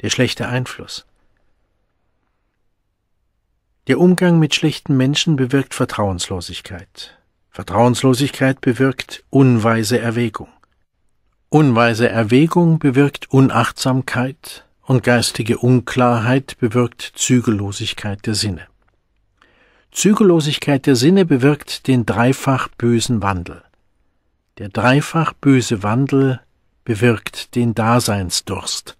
der schlechte Einfluss. Der Umgang mit schlechten Menschen bewirkt Vertrauenslosigkeit. Vertrauenslosigkeit bewirkt unweise Erwägung. Unweise Erwägung bewirkt Unachtsamkeit und geistige Unklarheit bewirkt Zügellosigkeit der Sinne. Zügellosigkeit der Sinne bewirkt den dreifach bösen Wandel. Der dreifach böse Wandel bewirkt den Daseinsdurst,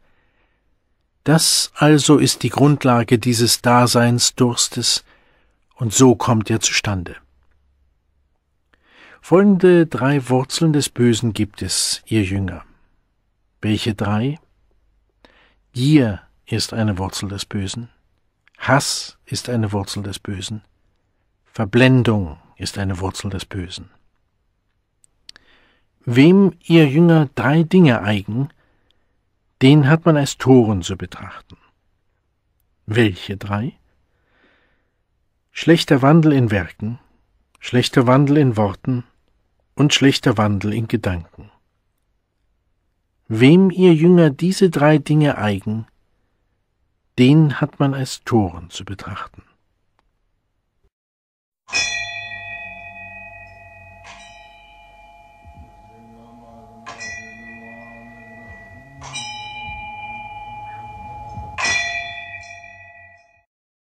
das also ist die Grundlage dieses Daseinsdurstes, und so kommt er zustande. Folgende drei Wurzeln des Bösen gibt es, ihr Jünger. Welche drei? Gier ist eine Wurzel des Bösen, Hass ist eine Wurzel des Bösen, Verblendung ist eine Wurzel des Bösen. Wem ihr Jünger drei Dinge eigen, den hat man als Toren zu betrachten. Welche drei? Schlechter Wandel in Werken, schlechter Wandel in Worten und schlechter Wandel in Gedanken. Wem ihr Jünger diese drei Dinge eigen, den hat man als Toren zu betrachten.